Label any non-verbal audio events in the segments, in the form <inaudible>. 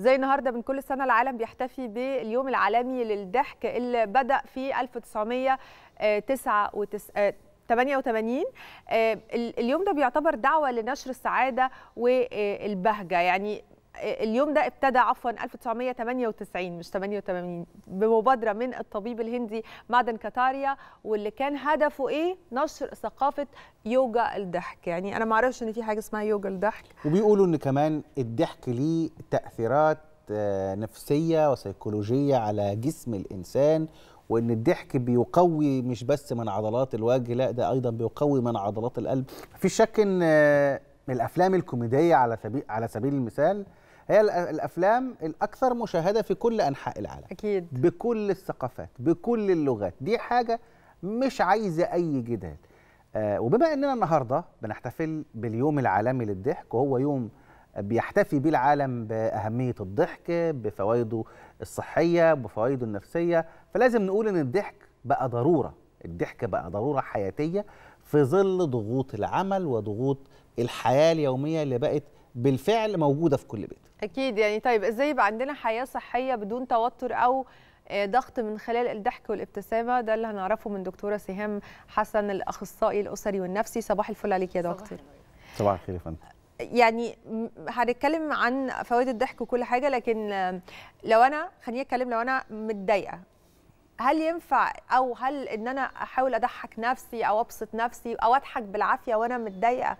زي النهارده من كل سنه العالم بيحتفي باليوم العالمي للضحك اللي بدا في 1989 88 آه، آه، اليوم ده بيعتبر دعوه لنشر السعاده والبهجه يعني اليوم ده ابتدى عفوا 1998 مش 88 بمبادره من الطبيب الهندي معدن كاتاريا واللي كان هدفه ايه؟ نشر ثقافه يوجا الضحك، يعني انا ما اعرفش ان في حاجه اسمها يوجا الضحك وبيقولوا ان كمان الضحك ليه تاثيرات آه، نفسيه وسيكولوجيه على جسم الانسان وان الضحك بيقوي مش بس من عضلات الوجه لا ده ايضا بيقوي من عضلات القلب مفيش شك ان آه، الافلام الكوميديه على سبيل على سبيل المثال هي الافلام الاكثر مشاهده في كل انحاء العالم اكيد بكل الثقافات بكل اللغات دي حاجه مش عايزه اي جدال آه وبما اننا النهارده بنحتفل باليوم العالمي للضحك وهو يوم بيحتفي بيه العالم باهميه الضحك بفوائده الصحيه بفوائده النفسيه فلازم نقول ان الضحك بقى ضروره الضحك بقى ضروره حياتيه في ظل ضغوط العمل وضغوط الحياه اليوميه اللي بقت بالفعل موجوده في كل بيت اكيد يعني طيب ازاي يبقى عندنا حياه صحيه بدون توتر او آه، ضغط من خلال الضحك والابتسامه ده اللي هنعرفه من دكتوره سهام حسن الاخصائي الاسري والنفسي صباح الفل عليك يا دكتور صباح الخير يا فندم يعني هنتكلم عن فوائد الضحك وكل حاجه لكن آه، لو انا خليني اتكلم لو انا متضايقه هل ينفع او هل ان انا احاول اضحك نفسي او ابسط نفسي او اضحك بالعافيه وانا متضايقه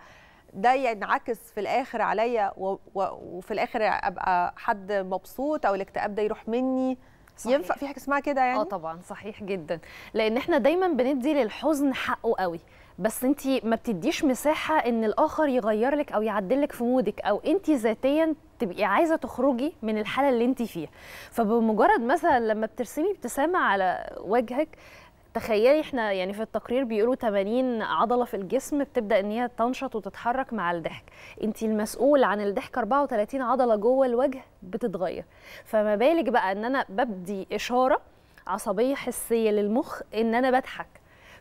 ده ينعكس في الاخر عليا وفي الاخر ابقى حد مبسوط او الاكتئاب ده يروح مني صحيح. ينفع في حاجه اسمها كده يعني اه طبعا صحيح جدا لان احنا دايما بندي للحزن حقه قوي بس انت ما بتديش مساحه ان الاخر يغير لك او يعدل لك في مودك او انت ذاتيا تبقي عايزه تخرجي من الحاله اللي انت فيها فبمجرد مثلا لما بترسمي ابتسامه على وجهك تخيلي احنا يعني في التقرير بيقولوا 80 عضله في الجسم بتبدا ان هي تنشط وتتحرك مع الضحك انت المسؤول عن الضحك 34 عضله جوه الوجه بتتغير فما بالك بقى ان انا ببدي اشاره عصبيه حسيه للمخ ان انا بضحك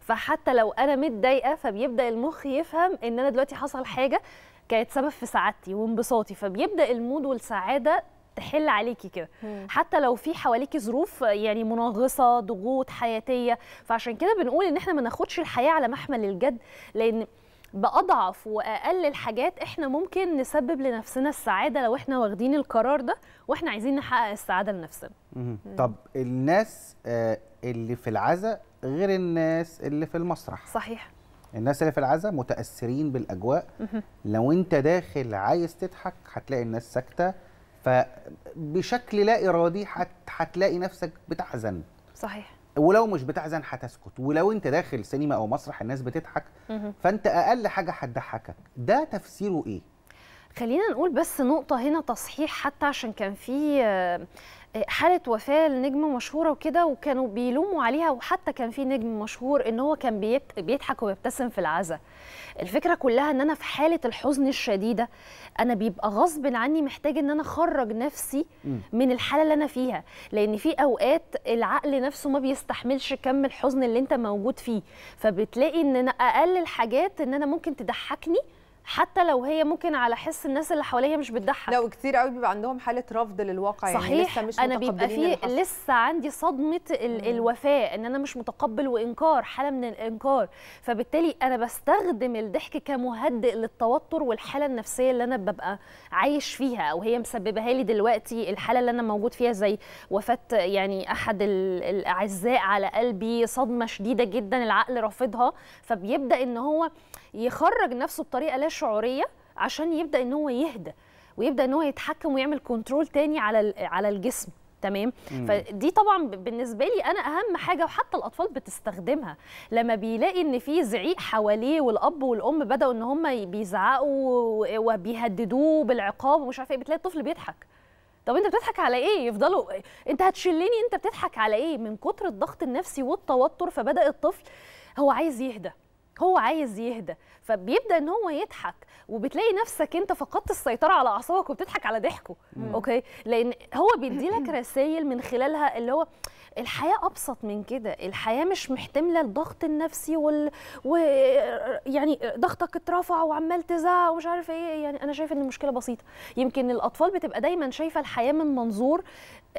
فحتى لو انا متضايقه فبيبدا المخ يفهم ان انا دلوقتي حصل حاجه كانت سبب في سعادتي وانبساطي فبيبدا المود والسعاده تحل عليكي كده حتى لو في حواليكي ظروف يعني مناغصه ضغوط حياتيه فعشان كده بنقول ان احنا ما ناخدش الحياه على محمل الجد لان باضعف واقل الحاجات احنا ممكن نسبب لنفسنا السعاده لو احنا واخدين القرار ده واحنا عايزين نحقق السعاده لنفسنا طب الناس آه، اللي في العزاء غير الناس اللي في المسرح صحيح الناس اللي في العزاء متاثرين بالاجواء لو انت داخل عايز تضحك هتلاقي الناس ساكته فبشكل لا ارادي هتلاقي نفسك بتحزن صحيح ولو مش بتحزن هتسكت ولو انت داخل سينما او مسرح الناس بتضحك فانت اقل حاجه هتضحكك ده تفسيره ايه خلينا نقول بس نقطة هنا تصحيح حتى عشان كان في حاله وفاه لنجم مشهوره وكده وكانوا بيلوموا عليها وحتى كان في نجم مشهور ان هو كان بيضحك ويبتسم في العزاء الفكره كلها ان انا في حاله الحزن الشديده انا بيبقى غصب عني محتاج ان انا اخرج نفسي من الحاله اللي انا فيها لان في اوقات العقل نفسه ما بيستحملش كم الحزن اللي انت موجود فيه فبتلاقي ان انا اقل الحاجات ان انا ممكن تضحكني حتى لو هي ممكن على حس الناس اللي حواليها مش بتضحك لو كتير قوي بيبقى عندهم حاله رفض للواقع يعني صحيح يعني لسه مش انا بيبقى في لسه عندي صدمه الوفاه ان انا مش متقبل وانكار حاله من الانكار فبالتالي انا بستخدم الضحك كمهدئ للتوتر والحاله النفسيه اللي انا ببقى عايش فيها او هي مسببها لي دلوقتي الحاله اللي انا موجود فيها زي وفاه يعني احد الاعزاء على قلبي صدمه شديده جدا العقل رافضها فبيبدا ان هو يخرج نفسه بطريقه لا شعوريه عشان يبدا ان هو يهدى ويبدا ان هو يتحكم ويعمل كنترول تاني على على الجسم تمام مم. فدي طبعا بالنسبه لي انا اهم حاجه وحتى الاطفال بتستخدمها لما بيلاقي ان في زعيق حواليه والاب والام بداوا ان هم بيزعقوا وبيهددوه بالعقاب ومش عارف ايه بتلاقي الطفل بيضحك طب انت بتضحك على ايه يفضلوا انت هتشلني انت بتضحك على ايه من كتر الضغط النفسي والتوتر فبدا الطفل هو عايز يهدى هو عايز يهدى فبيبدا ان هو يضحك وبتلاقي نفسك انت فقدت السيطره على اعصابك وبتضحك على ضحكه اوكي لان هو بيدي <clears throat> لك رسائل من خلالها اللي هو الحياه ابسط من كده الحياه مش محتمله الضغط النفسي وال و... يعني ضغطك اترفع وعمال تزعق ومش عارف ايه يعني انا شايفه ان المشكله بسيطه يمكن الاطفال بتبقى دايما شايفه الحياه من منظور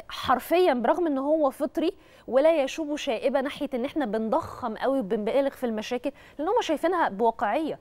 حرفيا برغم ان هو فطري ولا يشوب شائبه ناحيه ان احنا بنضخم قوي وبنبالغ في المشاكل لان هم شايفينها بواقعيه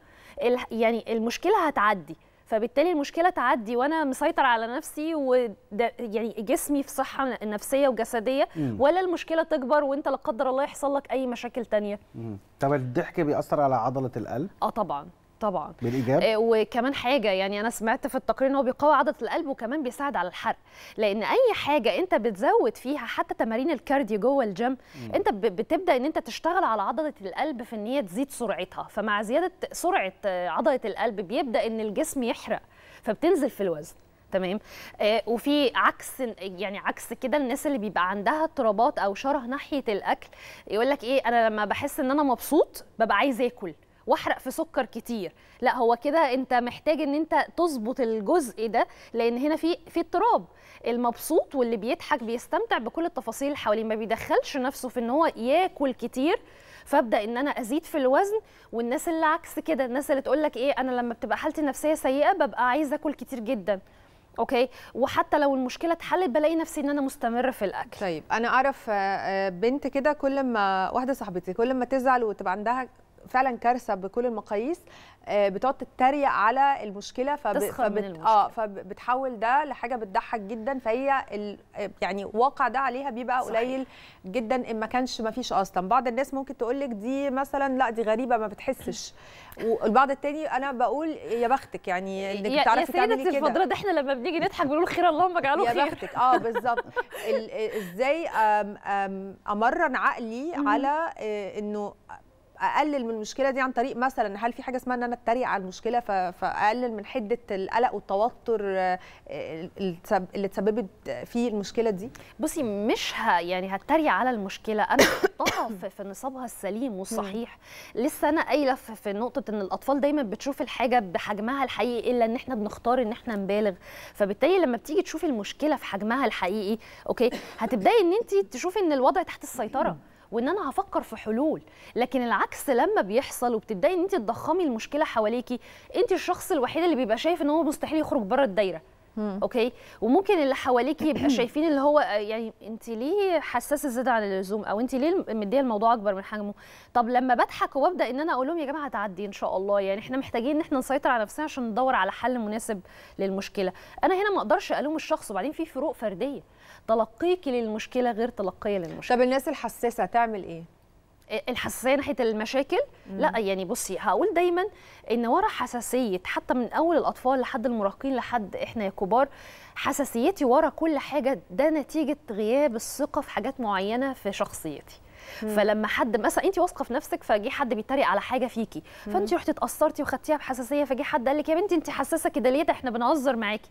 يعني المشكله هتعدي فبالتالي المشكله تعدي وانا مسيطر على نفسي وده يعني جسمي في صحه نفسيه وجسديه مم. ولا المشكله تكبر وانت لا قدر الله يحصل لك اي مشاكل تانية مم. طب الضحك بيأثر على عضله القلب اه طبعا طبعا بالايجاب آه، وكمان حاجه يعني انا سمعت في التقرير ان هو بيقوي عضله القلب وكمان بيساعد على الحرق لان اي حاجه انت بتزود فيها حتى تمارين الكارديو جوه الجيم انت بتبدا ان انت تشتغل على عضله القلب في ان هي تزيد سرعتها فمع زياده سرعه آه، عضله القلب بيبدا ان الجسم يحرق فبتنزل في الوزن تمام آه وفي عكس يعني عكس كده الناس اللي بيبقى عندها اضطرابات او شره ناحيه الاكل يقول لك ايه انا لما بحس ان انا مبسوط ببقى عايز اكل واحرق في سكر كتير لا هو كده انت محتاج ان انت تظبط الجزء ده لان هنا في في اضطراب المبسوط واللي بيضحك بيستمتع بكل التفاصيل اللي حواليه ما بيدخلش نفسه في ان هو ياكل كتير فابدا ان انا ازيد في الوزن والناس اللي عكس كده الناس اللي تقول لك ايه انا لما بتبقى حالتي النفسيه سيئه ببقى عايزه اكل كتير جدا اوكي وحتى لو المشكله اتحلت بلاقي نفسي ان انا مستمره في الاكل طيب انا اعرف آه، آه، بنت كده كل ما واحده صاحبتي كل ما تزعل وتبقى عندها فعلا كارثه بكل المقاييس آه، بتقعد تتريق على المشكله فب... فبت... المشكلة. اه فبتحول ده لحاجه بتضحك جدا فهي ال... آه، يعني واقع ده عليها بيبقى صحيح. قليل جدا ان ما كانش ما فيش اصلا بعض الناس ممكن تقول لك دي مثلا لا دي غريبه ما بتحسش <clears throat> والبعض التاني انا بقول يا بختك يعني انك بتعرفي تعملي كده يا سيده الفضلة ده احنا لما بنيجي نضحك بنقول خير اللهم اجعله خير يا بختك اه بالظبط ازاي امرن عقلي على آه، انه اقلل من المشكله دي عن طريق مثلا هل في حاجه اسمها ان انا اتريق على المشكله فاقلل من حده القلق والتوتر آه، اللي تسببت فيه المشكله دي بصي مش ه... يعني هتريق على المشكله انا حطها في نصابها السليم والصحيح لسه انا قايله في نقطه ان الاطفال دايما بتشوف الحاجه بحجمها الحقيقي الا ان احنا بنختار ان احنا نبالغ فبالتالي لما بتيجي تشوفي المشكله في حجمها الحقيقي اوكي هتبداي ان انت تشوفي ان الوضع تحت السيطره وان انا هفكر في حلول لكن العكس لما بيحصل وبتبداي ان انت تضخمي المشكله حواليكي انت الشخص الوحيد اللي بيبقى شايف ان هو مستحيل يخرج بره الدايره اوكي وممكن اللي حواليك يبقى <clears throat> شايفين اللي هو آه، يعني انت ليه حساسه زياده عن اللزوم او انت ليه مديه الموضوع اكبر من حجمه طب لما بضحك وابدا ان انا اقول لهم يا جماعه تعدي ان شاء الله يعني احنا محتاجين ان احنا نسيطر على نفسنا عشان ندور على حل مناسب للمشكله انا هنا ما اقدرش الوم الشخص وبعدين في فروق فرديه تلقيكي للمشكله غير تلقيه للمشكله طب الناس الحساسه تعمل ايه الحساسيه ناحيه المشاكل مم. لا يعني بصي هقول دايما ان ورا حساسيه حتى من اول الاطفال لحد المراهقين لحد احنا يا كبار حساسيتي ورا كل حاجه ده نتيجه غياب الثقه في حاجات معينه في شخصيتي مم. فلما حد مثلا انت واثقه في نفسك فجه حد بيتريق على حاجه فيكي فانت رحتي اتاثرتي وخدتيها بحساسيه فجه حد قال لك يا بنتي انت حساسه كده ليه ده احنا بنهزر معاكي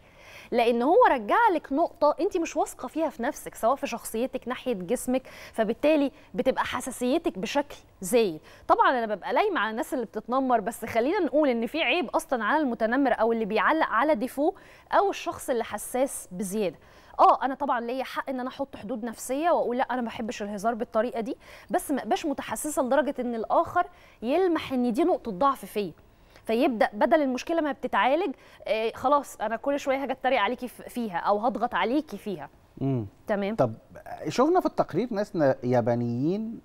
لان هو رجع لك نقطه انت مش واثقه فيها في نفسك سواء في شخصيتك ناحيه جسمك فبالتالي بتبقى حساسيتك بشكل زايد طبعا انا ببقى لايمه على الناس اللي بتتنمر بس خلينا نقول ان في عيب اصلا على المتنمر او اللي بيعلق على ديفو او الشخص اللي حساس بزياده اه انا طبعا ليا حق ان انا احط حدود نفسيه واقول لا انا ما بحبش الهزار بالطريقه دي بس ما ابقاش متحسسه لدرجه ان الاخر يلمح ان دي نقطه ضعف فيا فيبدا بدل المشكله ما بتتعالج آه، خلاص انا كل شويه هاجي اتريق عليكي فيها او هضغط عليكي فيها مم. تمام طب شفنا في التقرير ناس يابانيين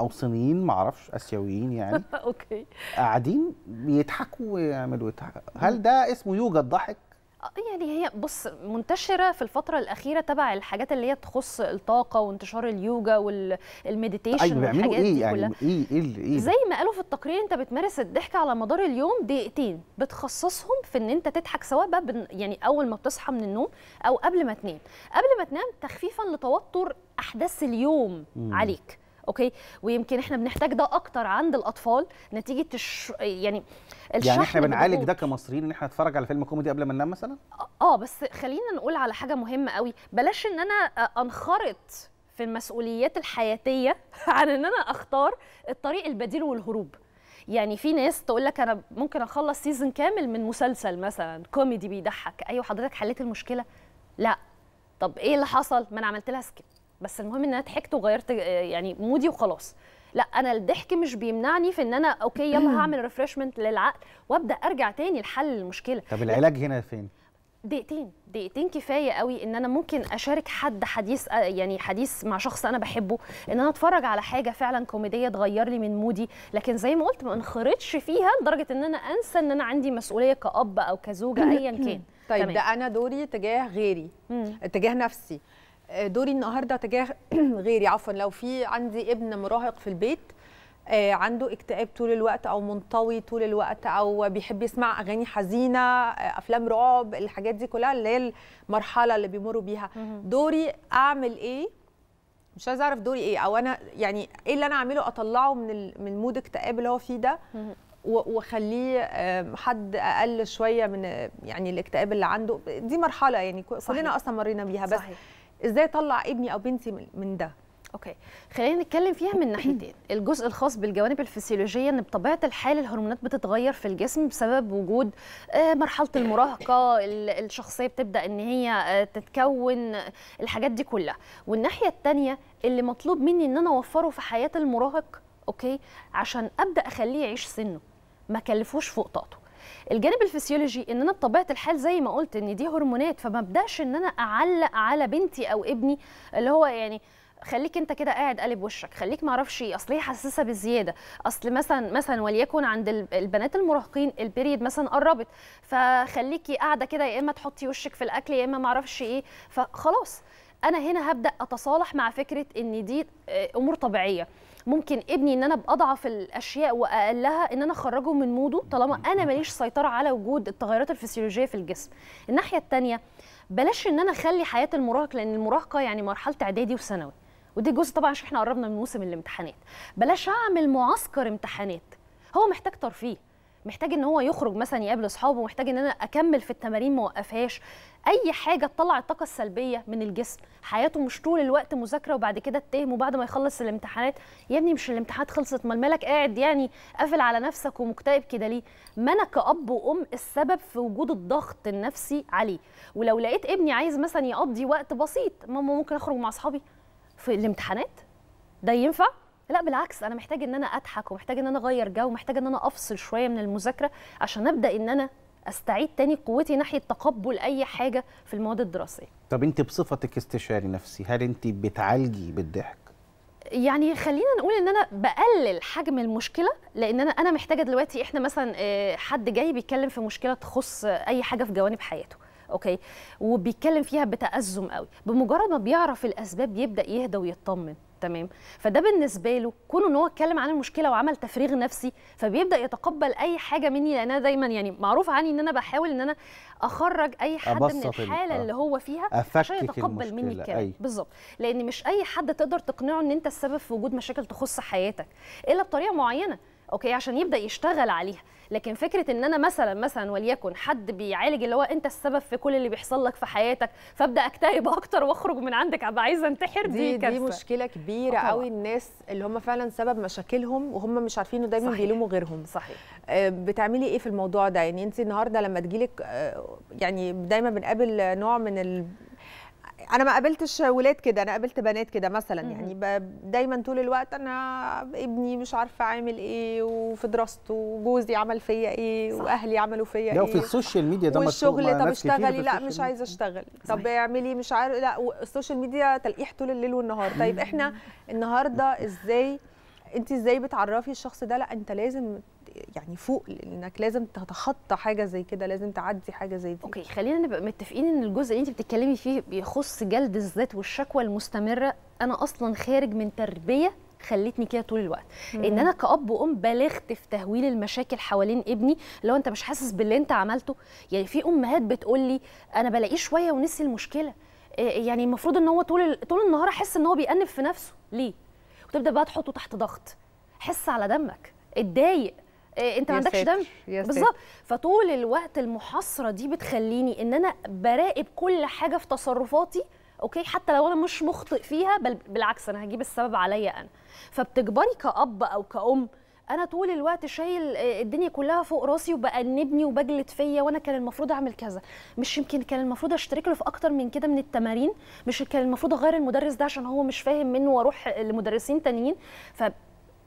او صينيين معرفش اسيويين يعني <laughs> اوكي قاعدين بيضحكوا ويعملوا هل ده اسمه يوجد ضحك آه، يعني هي بص منتشره في الفتره الاخيره تبع الحاجات اللي هي تخص الطاقه وانتشار اليوجا والميديتيشن أيوة والحاجات إيه دي يعني كلها ايه ايه ايه زي ما قالوا في التقرير انت بتمارس الضحك على مدار اليوم دقيقتين بتخصصهم في ان انت تضحك سواء بقى يعني اول ما بتصحى من النوم او قبل ما تنام قبل ما تنام تخفيفا لتوتر احداث اليوم مم. عليك اوكي ويمكن احنا بنحتاج ده اكتر عند الاطفال نتيجه الش... يعني يعني احنا بنعالج ده كمصريين ان احنا نتفرج على فيلم كوميدي قبل ما ننام مثلا اه, آه، بس خلينا نقول على حاجه مهمه قوي بلاش ان انا انخرط في المسؤوليات الحياتيه <laughs> عن ان انا اختار الطريق البديل والهروب يعني في ناس تقول لك انا ممكن اخلص سيزون كامل من مسلسل مثلا كوميدي بيضحك ايوه حضرتك حليت المشكله لا طب ايه اللي حصل ما انا عملت لها سكيب بس المهم ان انا ضحكت وغيرت آه، يعني مودي وخلاص لا انا الضحك مش بيمنعني في ان انا اوكي يلا هعمل ريفرشمنت للعقل وابدا ارجع تاني لحل المشكله طب العلاج هنا فين دقيقتين دقيقتين كفايه قوي ان انا ممكن اشارك حد حديث آه، يعني حديث مع شخص انا بحبه ان انا اتفرج على حاجه فعلا كوميديه تغير لي من مودي لكن زي ما قلت ما انخرطش فيها لدرجه ان انا انسى ان انا عندي مسؤوليه كاب او كزوجه ايا كان طيب تمام. ده انا دوري تجاه غيري مم. تجاه نفسي آه، دوري النهارده تجاه <clears throat> غيري عفوا لو في عندي ابن مراهق في البيت آه، عنده اكتئاب طول الوقت او منطوي طول الوقت او بيحب يسمع اغاني حزينه آه، افلام رعب الحاجات دي كلها اللي هي المرحله اللي بيمروا بيها دوري اعمل ايه مش عايزه اعرف دوري ايه او انا يعني ايه اللي انا اعمله اطلعه من من مود اكتئاب اللي هو فيه ده واخليه حد اقل شويه من يعني الاكتئاب اللي عنده دي مرحله يعني كلنا اصلا مرينا بيها بس صحيح. ازاي اطلع ابني او بنتي من ده اوكي خلينا نتكلم فيها من ناحيتين <clears throat> الجزء الخاص بالجوانب الفسيولوجيه ان بطبيعه الحال الهرمونات بتتغير في الجسم بسبب وجود آه، مرحله المراهقه الشخصيه بتبدا ان هي آه، تتكون الحاجات دي كلها والناحيه الثانيه اللي مطلوب مني ان انا اوفره في حياه المراهق اوكي عشان ابدا اخليه يعيش سنه ما كلفوش فوق طاقته الجانب الفسيولوجي ان انا بطبيعه الحال زي ما قلت ان دي هرمونات فما ان انا اعلق على بنتي او ابني اللي هو يعني خليك انت كده قاعد قلب وشك خليك ما اعرفش ايه اصل هي حساسه بزياده اصل مثلا مثلا وليكن عند البنات المراهقين البريد مثلا قربت فخليكي قاعده كده يا اما تحطي وشك في الاكل يا اما ما اعرفش ايه فخلاص انا هنا هبدا اتصالح مع فكره ان دي آه، امور طبيعيه ممكن ابني ان انا باضعف الاشياء واقلها ان انا اخرجه من موده طالما انا ماليش سيطره على وجود التغيرات الفسيولوجيه في الجسم الناحيه الثانيه بلاش ان انا اخلي حياه المراهق لان المراهقه يعني مرحله اعدادي وثانوي ودي جزء طبعا عشان احنا قربنا من موسم الامتحانات بلاش اعمل معسكر امتحانات هو محتاج ترفيه محتاج ان هو يخرج مثلا يقابل اصحابه محتاج ان انا اكمل في التمارين ما اوقفهاش اي حاجه تطلع الطاقه السلبيه من الجسم حياته مش طول الوقت مذاكره وبعد كده اتهم وبعد ما يخلص الامتحانات يا ابني مش الامتحانات خلصت امال مالك قاعد يعني قافل على نفسك ومكتئب كده ليه ما انا كاب وام السبب في وجود الضغط النفسي عليه ولو لقيت ابني عايز مثلا يقضي وقت بسيط ماما ممكن اخرج مع اصحابي في الامتحانات ده ينفع لا بالعكس انا محتاج ان انا اضحك ومحتاج ان انا اغير جو ومحتاج ان انا افصل شويه من المذاكره عشان ابدا ان انا استعيد تاني قوتي ناحيه تقبل اي حاجه في المواد الدراسيه طب انت بصفتك استشاري نفسي هل انت بتعالجي بالضحك يعني خلينا نقول ان انا بقلل حجم المشكله لان انا انا محتاجه دلوقتي احنا مثلا آه، حد جاي بيتكلم في مشكله تخص اي حاجه في جوانب حياته اوكي وبيتكلم فيها بتازم قوي بمجرد ما بيعرف الاسباب يبدا يهدى ويطمن تمام فده بالنسبه له كونه ان هو اتكلم عن المشكله وعمل تفريغ نفسي فبيبدا يتقبل اي حاجه مني لان انا دايما يعني معروف عني ان انا بحاول ان انا اخرج اي حد من الحاله آه. اللي هو فيها عشان يتقبل مني الكلام أيوه. بالظبط لان مش اي حد تقدر تقنعه ان انت السبب في وجود مشاكل تخص حياتك الا بطريقه معينه اوكي عشان يبدا يشتغل عليها لكن فكره ان انا مثلا مثلا وليكن حد بيعالج اللي هو انت السبب في كل اللي بيحصل لك في حياتك فابدا اكتئب اكتر واخرج من عندك ابقى عايزه انتحر دي دي, دي مشكله كبيره قوي الناس اللي هم فعلا سبب مشاكلهم وهم مش عارفين انه دايما بيلوموا غيرهم صحيح آه، بتعملي ايه في الموضوع ده يعني انت النهارده لما تجيلك آه، يعني دايما بنقابل نوع من انا ما قابلتش ولاد كده انا قابلت بنات كده مثلا مم. يعني دايما طول الوقت انا ابني مش عارفه عامل ايه وفي دراسته وجوزي عمل فيا ايه صح. واهلي عملوا فيا ايه في السوشيال ميديا ده والشغل طب اشتغلي لا مش عايزه اشتغل طب اعملي مش عارف لا السوشيال ميديا تلقيح طول الليل والنهار طيب احنا النهارده ازاي انت ازاي بتعرفي الشخص ده لا انت لازم يعني فوق لانك لازم تتخطى حاجه زي كده لازم تعدي حاجه زي دي اوكي خلينا نبقى متفقين ان الجزء اللي انت بتتكلمي فيه بيخص جلد الذات والشكوى المستمره انا اصلا خارج من تربيه خلتني كده طول الوقت مم. ان انا كاب وام بالغت في تهويل المشاكل حوالين ابني لو انت مش حاسس باللي انت عملته يعني في امهات بتقول لي انا بلاقيه شويه ونسي المشكله آه، آه، يعني المفروض ان هو طول طول النهار احس ان هو بيأنب في نفسه ليه وتبدا بقى تحطه تحت ضغط حس على دمك اتضايق آه، انت ما عندكش دم بالظبط فطول الوقت المحاصره دي بتخليني ان انا براقب كل حاجه في تصرفاتي اوكي حتى لو انا مش مخطئ فيها بل بالعكس انا هجيب السبب عليا انا فبتجبري كاب او كأم انا طول الوقت شايل آه، الدنيا كلها فوق راسي وبأنبني وبجلد فيا وانا كان المفروض اعمل كذا مش يمكن كان المفروض اشترك له في اكتر من كده من التمارين مش كان المفروض اغير المدرس ده عشان هو مش فاهم منه واروح لمدرسين تانيين ف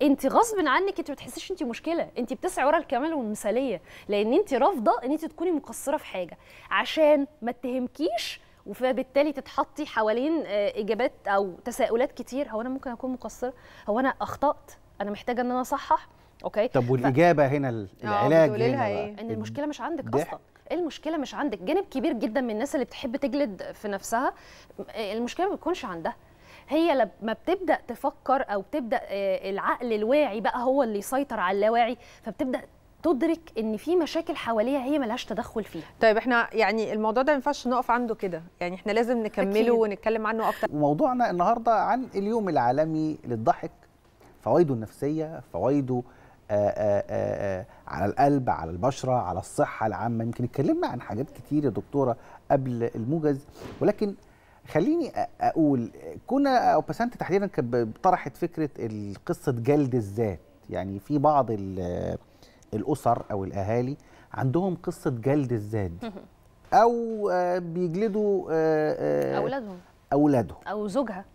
انت غصب عنك انت ما تحسيش انت مشكله انت بتسعي ورا الكمال والمثاليه لان انت رافضه ان انت تكوني مقصره في حاجه عشان ما تهمكيش فبالتالي تتحطي حوالين آه، اجابات او تساؤلات كتير هو انا ممكن اكون مقصره هو انا اخطات انا محتاجه ان انا اصحح اوكي طب والاجابه ف... هنا آه، العلاج هنا إيه؟ ان المشكله مش عندك اصلا إيه المشكله مش عندك جانب كبير جدا من الناس اللي بتحب تجلد في نفسها آه، المشكله ما بتكونش عندها هي لما بتبدا تفكر او بتبدا العقل الواعي بقى هو اللي يسيطر على اللاواعي فبتبدا تدرك ان في مشاكل حواليها هي ملهاش تدخل فيها طيب احنا يعني الموضوع ده ما ينفعش نقف عنده كده يعني احنا لازم نكمله أكيد. ونتكلم عنه اكتر موضوعنا النهارده عن اليوم العالمي للضحك فوائده النفسيه فوائده على القلب على البشرة على الصحة العامة يمكن اتكلمنا عن حاجات كتير يا دكتورة قبل الموجز ولكن خليني اقول كنا او بسنت تحديدا كانت طرحت فكره قصه جلد الذات يعني في بعض الاسر او الاهالي عندهم قصه جلد الذات او آه، بيجلدوا آه، آه، اولادهم اولادهم او زوجها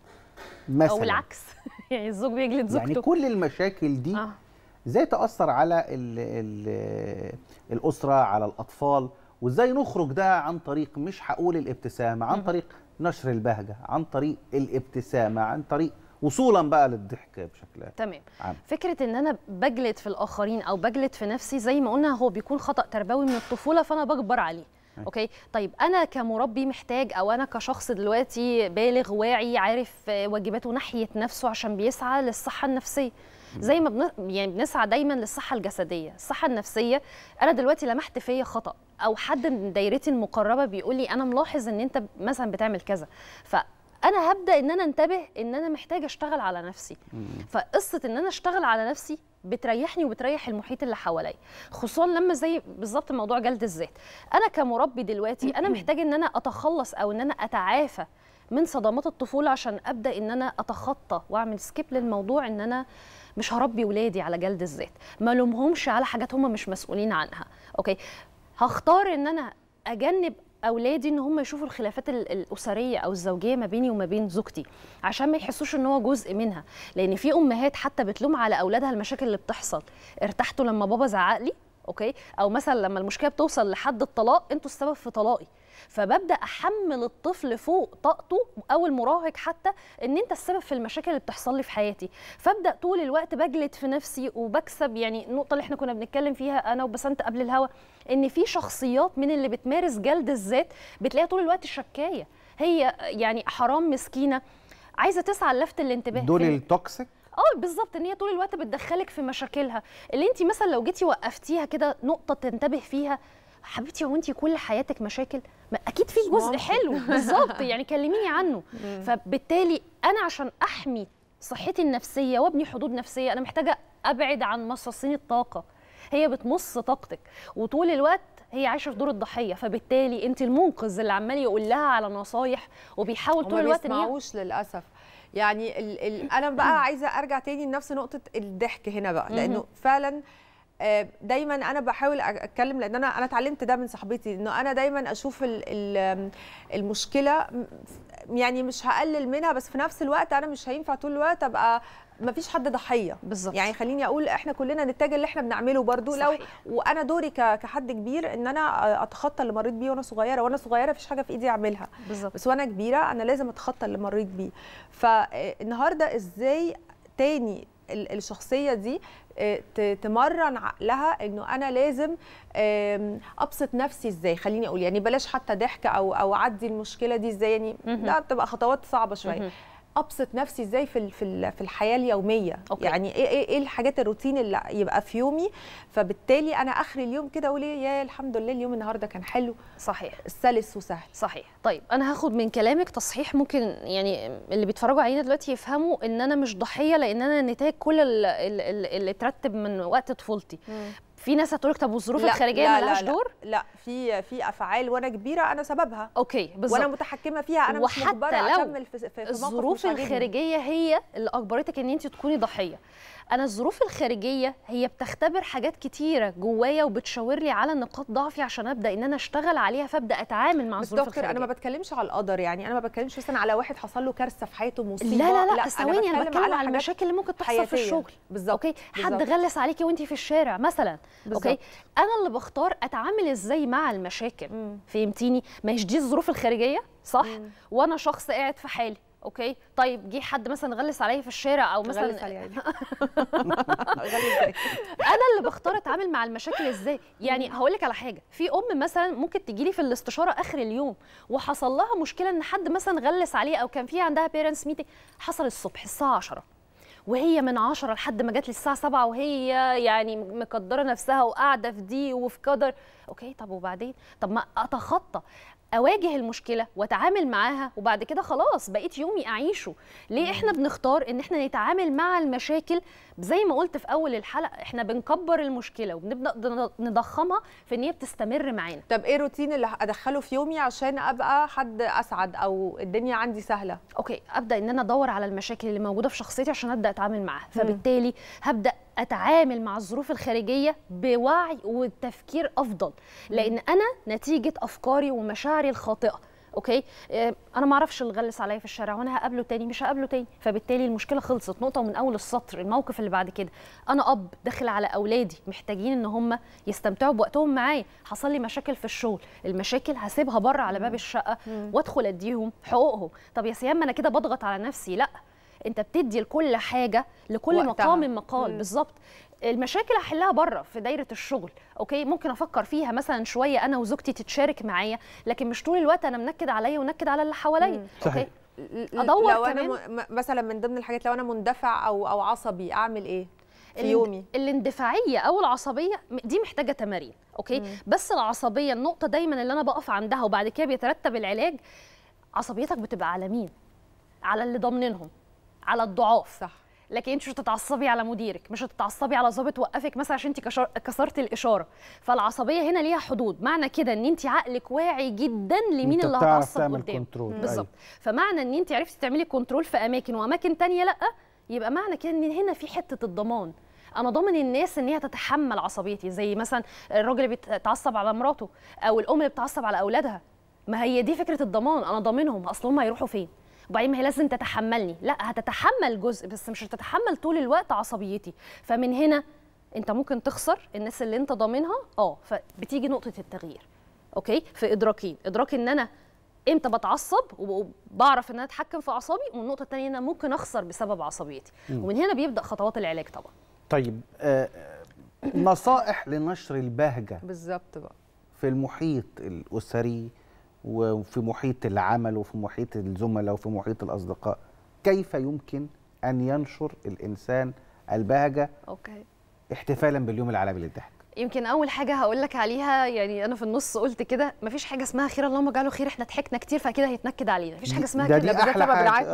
مثلا او العكس <laughs> يعني الزوج بيجلد يعني زوجته يعني كل المشاكل دي ازاي تاثر على الـ الـ الاسره على الاطفال وازاي نخرج ده عن طريق مش هقول الابتسامه عن طريق نشر البهجه عن طريق الابتسامه عن طريق وصولا بقى للضحك بشكل تمام عام. فكره ان انا بجلد في الاخرين او بجلد في نفسي زي ما قلنا هو بيكون خطا تربوي من الطفوله فانا بكبر عليه اوكي طيب انا كمربي محتاج او انا كشخص دلوقتي بالغ واعي عارف واجباته ناحيه نفسه عشان بيسعى للصحه النفسيه زي ما بن... يعني بنسعى دايما للصحه الجسديه الصحه النفسيه انا دلوقتي لمحت فيا خطا او حد من دايرتي المقربه بيقول لي انا ملاحظ ان انت مثلا بتعمل كذا ف انا هبدا ان انا انتبه ان انا محتاجه اشتغل على نفسي فقصه ان انا اشتغل على نفسي بتريحني وبتريح المحيط اللي حواليا خصوصا لما زي بالظبط موضوع جلد الذات انا كمربي دلوقتي انا محتاجه ان انا اتخلص او ان انا اتعافى من صدمات الطفوله عشان ابدا ان انا اتخطى واعمل سكيب للموضوع ان انا مش هربي ولادي على جلد الذات ما لومهمش على حاجات هم مش مسؤولين عنها اوكي هختار ان انا اجنب اولادي ان هم يشوفوا الخلافات الاسريه او الزوجيه ما بيني وما بين زوجتي عشان ما يحسوش ان هو جزء منها لان في امهات حتى بتلوم على اولادها المشاكل اللي بتحصل ارتحتوا لما بابا زعق لي اوكي او مثلا لما المشكله بتوصل لحد الطلاق انتوا السبب في طلاقي فببدا احمل الطفل فوق طاقته او المراهق حتى ان انت السبب في المشاكل اللي بتحصل لي في حياتي فابدا طول الوقت بجلد في نفسي وبكسب يعني النقطه اللي احنا كنا بنتكلم فيها انا وبسنت قبل الهوا ان في شخصيات من اللي بتمارس جلد الذات بتلاقيها طول الوقت شكايه هي يعني حرام مسكينه عايزه تسعى لفت الانتباه دول التوكسيك اه بالظبط ان هي طول الوقت بتدخلك في مشاكلها اللي انت مثلا لو جيتي وقفتيها كده نقطه تنتبه فيها حبيبتي هو انت كل حياتك مشاكل ما اكيد في جزء حلو بالظبط <laughs> يعني كلميني عنه فبالتالي انا عشان احمي صحتي النفسيه وابني حدود نفسيه انا محتاجه ابعد عن مصاصين الطاقه هي بتمص طاقتك وطول الوقت هي عايشه في دور الضحيه فبالتالي انت المنقذ اللي عمال يقول لها على نصايح وبيحاول طول الوقت ما بيسمعوش للاسف يعني الـ الـ انا بقى <coughs> عايزه ارجع تاني لنفس نقطه الضحك هنا بقى لانه فعلا آه، دايما انا بحاول اتكلم لان انا انا اتعلمت ده من صاحبتي انه انا دايما اشوف المشكله يعني مش هقلل منها بس في نفس الوقت انا مش هينفع طول الوقت ابقى ما فيش حد ضحيه بالظبط يعني خليني اقول احنا كلنا نتاج اللي احنا بنعمله برضو صحيح. لو وانا دوري كحد كبير ان انا اتخطى اللي مريت بيه وانا صغيره وانا صغيره فيش حاجه في ايدي اعملها بالظبط بس وانا كبيره انا لازم اتخطى اللي مريت بيه فالنهارده آه، ازاي تاني الشخصيه دي آه، تمرن عقلها انه انا لازم ابسط نفسي ازاي خليني اقول يعني بلاش حتى ضحك او او اعدي المشكله دي ازاي يعني ده بتبقى خطوات صعبه شويه ابسط نفسي ازاي في في الحياه اليوميه أوكي. يعني ايه ايه ايه الحاجات الروتين اللي يبقى في يومي فبالتالي انا اخر اليوم كده اقول ايه يا الحمد لله اليوم النهارده كان حلو صحيح سلس وسهل صحيح طيب انا هاخد من كلامك تصحيح ممكن يعني اللي بيتفرجوا علينا دلوقتي يفهموا ان انا مش ضحيه لان انا نتاج كل اللي اترتب من وقت طفولتي في ناس هتقول لك طب والظروف الخارجيه لا دور لا, لا في في افعال وانا كبيره انا سببها اوكي بالظبط وانا متحكمه فيها انا مش مجبره اكمل في, في الظروف الخارجيه هي اللي اجبرتك ان انت تكوني ضحيه انا الظروف الخارجيه هي بتختبر حاجات كتيره جوايا وبتشاور لي على نقاط ضعفي عشان ابدا ان انا اشتغل عليها فابدا اتعامل مع الظروف الخارجيه انا ما بتكلمش على القدر يعني انا ما بتكلمش مثلا على واحد حصل له كارثه في حياته مصيبه لا لا لا, لا ثواني انا بتكلم, على المشاكل اللي ممكن تحصل في الشغل بالظبط اوكي بالزبط. حد غلس عليكي وانت في الشارع مثلا بالزبط. اوكي انا اللي بختار اتعامل ازاي مع المشاكل فهمتيني ما هيش دي الظروف الخارجيه صح مم. وانا شخص قاعد في حالي اوكي طيب جه حد مثلا غلس عليا في الشارع او مثلا غلس عليا <laughs> انا اللي بختار اتعامل مع المشاكل ازاي يعني هقول لك على حاجه في ام مثلا ممكن تجي لي في الاستشاره اخر اليوم وحصل لها مشكله ان حد مثلا غلس عليها او كان في عندها بيرنتس ميتنج حصل الصبح الساعه 10 وهي من 10 لحد ما جت لي الساعه 7 وهي يعني مقدره نفسها وقاعده في دي وفي قدر اوكي طب وبعدين طب ما اتخطى اواجه المشكله واتعامل معاها وبعد كده خلاص بقيت يومي اعيشه ليه احنا بنختار ان احنا نتعامل مع المشاكل زي ما قلت في اول الحلقه احنا بنكبر المشكله وبنبدا نضخمها في ان هي بتستمر معانا طب ايه الروتين اللي ادخله في يومي عشان ابقى حد اسعد او الدنيا عندي سهله اوكي ابدا ان انا ادور على المشاكل اللي موجوده في شخصيتي عشان ابدا اتعامل معاها فبالتالي هبدا اتعامل مع الظروف الخارجيه بوعي وتفكير افضل لان انا نتيجه افكاري ومشاعري الخاطئه اوكي آه، انا ما اعرفش اللي غلس عليا في الشارع وانا هقابله تاني مش هقابله تاني فبالتالي المشكله خلصت نقطه من اول السطر الموقف اللي بعد كده انا اب داخل على اولادي محتاجين ان هم يستمتعوا بوقتهم معايا حصل لي مشاكل في الشغل المشاكل هسيبها بره على باب الشقه وادخل اديهم حقوقهم طب يا سيام انا كده بضغط على نفسي لا انت بتدي لكل حاجه لكل وقتها. مقام مقال بالظبط المشاكل احلها بره في دايره الشغل اوكي ممكن افكر فيها مثلا شويه انا وزوجتي تتشارك معايا لكن مش طول الوقت انا منكد عليا ونكد على اللي حواليا اوكي ادور لو كمان أنا مثلا من ضمن الحاجات لو انا مندفع او او عصبي اعمل ايه في يومي الاندفاعيه او العصبيه دي محتاجه تمارين اوكي مم. بس العصبيه النقطه دايما اللي انا بقف عندها وبعد كده بيترتب العلاج عصبيتك بتبقى على مين على اللي ضامنينهم على الضعاف صح لكن انت مش هتتعصبي على مديرك مش هتتعصبي على ظابط وقفك مثلا عشان انت كسرت الاشاره فالعصبيه هنا ليها حدود معنى كده ان انت عقلك واعي جدا لمين اللي هتعصب قدام أيوه. بالظبط فمعنى ان انت عرفتي تعملي كنترول في اماكن واماكن تانية لا يبقى معنى كده ان هنا في حته الضمان انا ضامن الناس ان هي تتحمل عصبيتي زي مثلا الراجل اللي بيتعصب على مراته او الام اللي بتعصب على اولادها ما هي دي فكره الضمان انا ضامنهم اصل هم هيروحوا فين وبعدين ما هي لازم تتحملني لا هتتحمل جزء بس مش هتتحمل طول الوقت عصبيتي فمن هنا انت ممكن تخسر الناس اللي انت ضامنها اه فبتيجي نقطه التغيير اوكي في ادراكين ادراك ان انا امتى بتعصب وبعرف ان انا اتحكم في اعصابي والنقطه الثانيه ان انا ممكن اخسر بسبب عصبيتي م. ومن هنا بيبدا خطوات العلاج طبعا طيب آه،, آه نصائح لنشر البهجه بالظبط بقى في المحيط الاسري وفي محيط العمل وفي محيط الزملاء وفي محيط الأصدقاء كيف يمكن أن ينشر الإنسان البهجة أوكي. احتفالا باليوم العالمي للضحك يمكن اول حاجه هقول لك عليها يعني انا في النص قلت كده مفيش حاجه اسمها خير اللهم اجعله خير احنا ضحكنا كتير فكده هيتنكد علينا مفيش حاجه اسمها كده ده احلى حاجه آه، بالعكس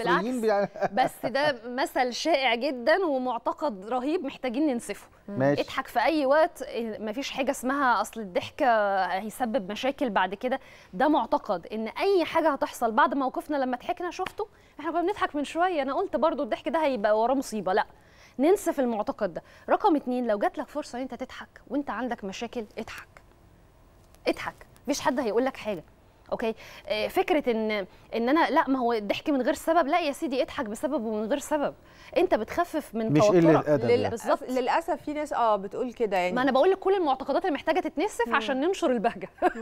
آه بالعكس <laughs> بس ده مثل شائع جدا ومعتقد رهيب محتاجين ننسفه ماشي اضحك في اي وقت مفيش حاجه اسمها اصل الضحكه هيسبب مشاكل بعد كده ده معتقد ان اي حاجه هتحصل بعد موقفنا لما ضحكنا شفته احنا كنا بنضحك من شويه انا قلت برضو الضحك ده هيبقى وراه مصيبه لا ننسف المعتقد ده رقم اتنين لو جات لك فرصه ان انت تضحك وانت عندك مشاكل اضحك اضحك مفيش حد هيقول لك حاجه اوكي آه، فكره ان ان انا لا ما هو الضحك من غير سبب لا يا سيدي اضحك بسبب ومن غير سبب انت بتخفف من مش توترك لل... يعني. بالظبط للاسف في ناس اه بتقول كده يعني ما انا بقول لك كل المعتقدات اللي محتاجه تتنسف مم. عشان ننشر البهجه <laughs>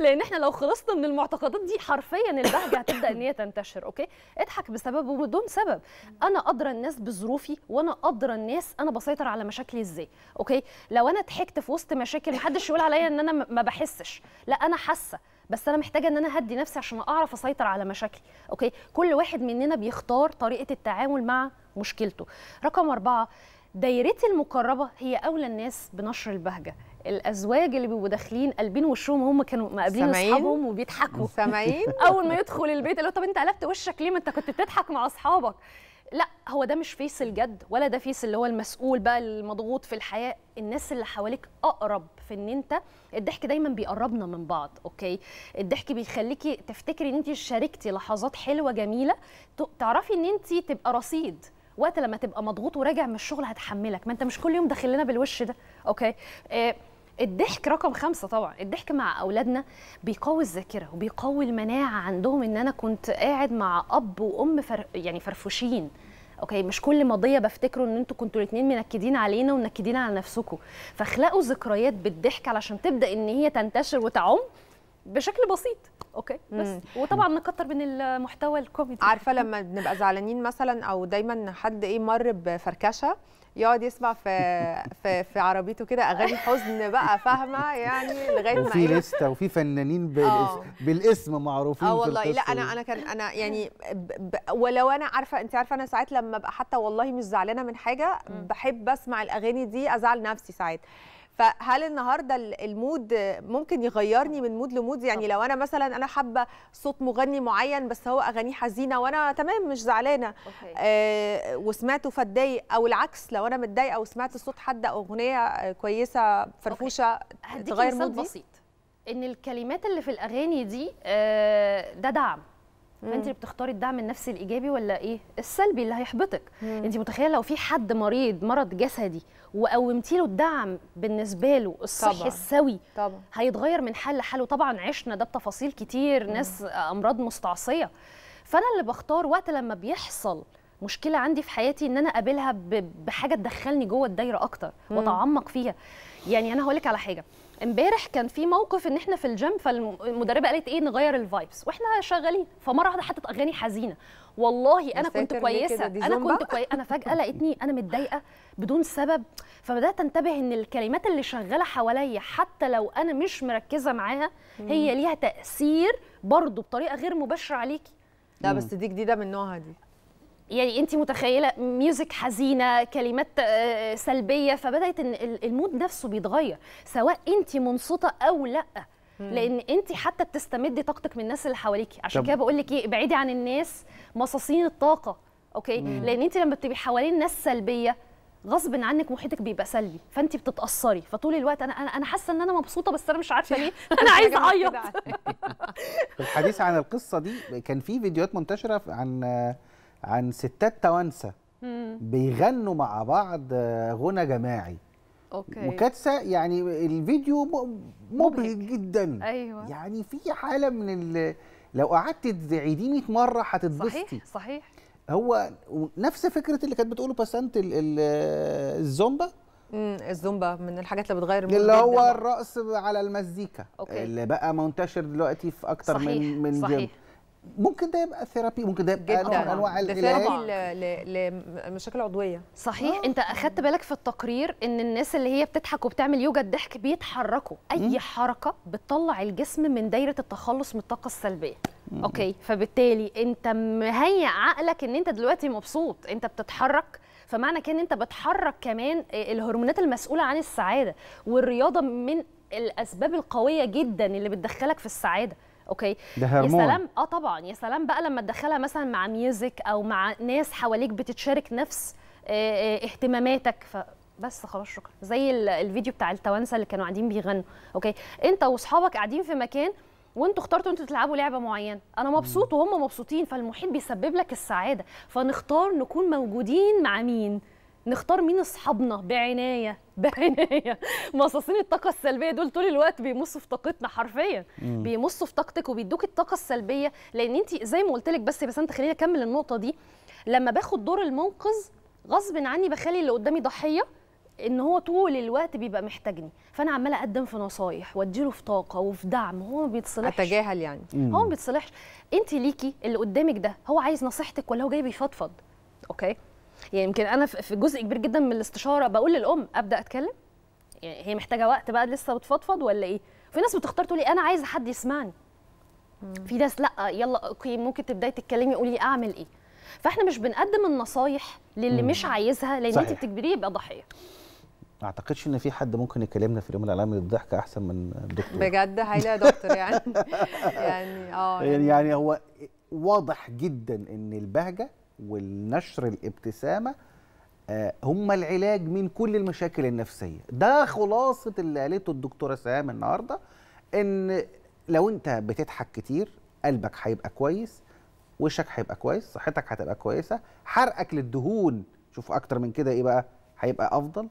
لان احنا لو خلصنا من المعتقدات دي حرفيا البهجه هتبدا ان هي تنتشر اوكي اضحك بسبب وبدون سبب انا قادره الناس بظروفي وانا قادره الناس انا بسيطر على مشاكلي ازاي اوكي لو انا ضحكت في وسط مشاكل محدش يقول عليا ان انا ما بحسش لا انا حاسه بس انا محتاجه ان انا هدي نفسي عشان اعرف اسيطر على مشاكلي اوكي كل واحد مننا بيختار طريقه التعامل مع مشكلته رقم أربعة دايرتي المقربه هي اولى الناس بنشر البهجه الازواج اللي بيبقوا داخلين قلبين وشهم هم كانوا مقابلين اصحابهم وبيضحكوا سامعين <laughs> اول ما يدخل البيت اللي هو طب انت قلبت وشك ليه ما انت كنت بتضحك مع اصحابك لا هو ده مش فيس الجد ولا ده فيس اللي هو المسؤول بقى المضغوط في الحياه الناس اللي حواليك اقرب في ان انت الضحك دايما بيقربنا من بعض اوكي الضحك بيخليكي تفتكري ان انت شاركتي لحظات حلوه جميله تعرفي ان انت تبقى رصيد وقت لما تبقى مضغوط وراجع من الشغل هتحملك ما انت مش كل يوم داخل لنا بالوش ده اوكي آه، الضحك رقم خمسة طبعا الضحك مع أولادنا بيقوي الذاكرة وبيقوي المناعة عندهم إن أنا كنت قاعد مع أب وأم فر... يعني فرفوشين اوكي مش كل ماضيه بفتكره ان انتوا كنتوا الاثنين منكدين علينا ومنكدين على نفسكم فاخلقوا ذكريات بالضحك علشان تبدا ان هي تنتشر وتعم بشكل بسيط اوكي بس مم. وطبعا نكتر من المحتوى الكوميدي عارفه لما بنبقى زعلانين مثلا او دايما حد ايه مر بفركشه يقعد يسمع في في, في عربيته كده اغاني حزن بقى فاهمه يعني لغايه ما وفي إيه؟ لسته وفي فنانين بالاسم, آه. بالاسم معروفين اه والله لا انا انا كان انا يعني ولو انا عارفه انت عارفه انا ساعات لما ابقى حتى والله مش زعلانه من حاجه بحب اسمع الاغاني دي ازعل نفسي ساعات فهل النهارده المود ممكن يغيرني من مود لمود يعني لو انا مثلا انا حابه صوت مغني معين بس هو اغانيه حزينه وانا تمام مش زعلانه آه وسمعته فاتضايق او العكس لو انا متضايقه وسمعت صوت حد اغنيه كويسه فرفوشه تغير مود بسيط ان الكلمات اللي في الاغاني دي آه، ده دعم فانت بتختاري الدعم النفسي الايجابي ولا ايه السلبي اللي هيحبطك انت متخيله لو في حد مريض مرض جسدي وقومتي له الدعم بالنسبه له الصحي طبعًا. السوي طبعًا. هيتغير من حال لحال وطبعا عشنا ده بتفاصيل كتير ناس امراض مستعصيه فانا اللي بختار وقت لما بيحصل مشكله عندي في حياتي ان انا اقابلها بحاجه تدخلني جوه الدايره اكتر واتعمق فيها يعني انا هقول لك على حاجه امبارح كان في موقف ان احنا في الجيم فالمدربه قالت ايه نغير الفايبس واحنا شغالين فمره واحده حطت اغاني حزينه والله انا كنت كويسه انا كنت كوي... انا فجاه لقيتني انا متضايقه بدون سبب فبدات انتبه ان الكلمات اللي شغاله حواليا حتى لو انا مش مركزه معاها هي ليها تاثير برضه بطريقه غير مباشره عليكي لا بس دي جديده من نوعها دي يعني انت متخيله ميوزك حزينه كلمات آه، سلبيه فبدات ان المود نفسه بيتغير سواء انت منصته او لا لان انت حتى بتستمدي طاقتك من الناس اللي حواليكي عشان كده بقول لك ايه ابعدي عن الناس مصاصين الطاقه اوكي مم. لان انت لما بتبقي حوالين ناس سلبيه غصب عنك محيطك بيبقى سلبي فانت بتتاثري فطول الوقت انا انا حاسه ان انا مبسوطه بس انا مش عارفه ليه <laughs> انا عايزه <laughs> اعيط <laughs> الحديث عن القصه دي كان في فيديوهات منتشره عن عن ستات توانسه بيغنوا مع بعض آه، غنى جماعي اوكي وكاتسه يعني الفيديو مبهج جدا ايوه يعني في حاله من ال... لو قعدت تعيديه 100 مره هتتبسطي صحيح صحيح هو نفس فكره اللي كانت بتقوله باسانت الزومبا الزومبا من الحاجات اللي بتغير من اللي هو الرقص على المزيكا أوكي. اللي بقى منتشر دلوقتي في اكتر صحيح. من من صحيح. ممكن ده يبقى ثيرابي ممكن ده يبقى نوع من انواع العلاج لمشاكل عضويه صحيح أوه. انت اخدت بالك في التقرير ان الناس اللي هي بتضحك وبتعمل يوجا الضحك بيتحركوا اي م? حركه بتطلع الجسم من دايره التخلص من الطاقه السلبيه م. اوكي فبالتالي انت مهيئ عقلك ان انت دلوقتي مبسوط انت بتتحرك فمعنى كان انت بتحرك كمان آه، الهرمونات المسؤوله عن السعاده والرياضه من الاسباب القويه جدا اللي بتدخلك في السعاده اوكي ده هرمون. يا سلام اه طبعا يا سلام بقى لما تدخلها مثلا مع ميوزك او مع ناس حواليك بتتشارك نفس آه، آه، اهتماماتك ف... بس خلاص شكرا زي الفيديو بتاع التوانسه اللي كانوا قاعدين بيغنوا اوكي انت واصحابك قاعدين في مكان وانتوا اخترتوا انتوا تلعبوا لعبه معينه انا مبسوط وهم مبسوطين فالمحيط بيسبب لك السعاده فنختار نكون موجودين مع مين نختار مين اصحابنا بعنايه بعنايه <laughs> مصاصين الطاقه السلبيه دول طول الوقت بيمصوا في طاقتنا حرفيا بيمصوا في طاقتك وبيدوك الطاقه السلبيه لان انت زي ما قلت لك بس بس انت خليني اكمل النقطه دي لما باخد دور المنقذ غصب عني بخلي اللي قدامي ضحيه ان هو طول الوقت بيبقى محتاجني فانا عماله اقدم في نصايح واديله في طاقه وفي دعم هو ما بيتصلحش اتجاهل يعني هو ما بيتصلحش انت ليكي اللي قدامك ده هو عايز نصيحتك ولا هو جاي بيفضفض اوكي يعني يمكن انا في جزء كبير جدا من الاستشاره بقول للام ابدا اتكلم يعني هي محتاجه وقت بقى لسه بتفضفض ولا ايه في ناس بتختار تقولي انا عايزه حد يسمعني في ناس لا يلا اوكي ممكن تبداي تتكلمي قولي اعمل ايه فاحنا مش بنقدم النصايح للي مش عايزها لان انت بتجبريه يبقى ضحيه ما اعتقدش ان في حد ممكن يكلمنا في اليوم الاعلامي بالضحك احسن من الدكتور بجد هيلا يا دكتور يعني <laughs> يعني اه <laughs> يعني, يعني هو واضح جدا ان البهجه والنشر الابتسامه آه، هم العلاج من كل المشاكل النفسيه ده خلاصه اللي قالته الدكتوره سهام النهارده ان لو انت بتضحك كتير قلبك هيبقى كويس وشك هيبقى كويس صحتك هتبقى كويسه حرقك للدهون شوف اكتر من كده ايه بقى هيبقى افضل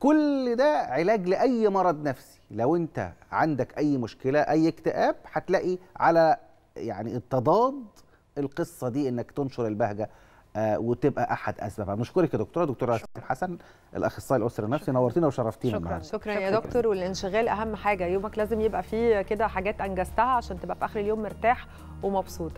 كل ده علاج لاي مرض نفسي لو انت عندك اي مشكله اي اكتئاب هتلاقي على يعني التضاد القصه دي انك تنشر البهجه آه، وتبقى احد اسبابها نشكرك يا دكتوره دكتوره شكرا. حسن الاخصائي الاسري النفسي نورتينا وشرفتينا شكرا شكرا يا دكتور شكرا. والانشغال اهم حاجه يومك لازم يبقى فيه كده حاجات انجزتها عشان تبقى في اخر اليوم مرتاح ومبسوط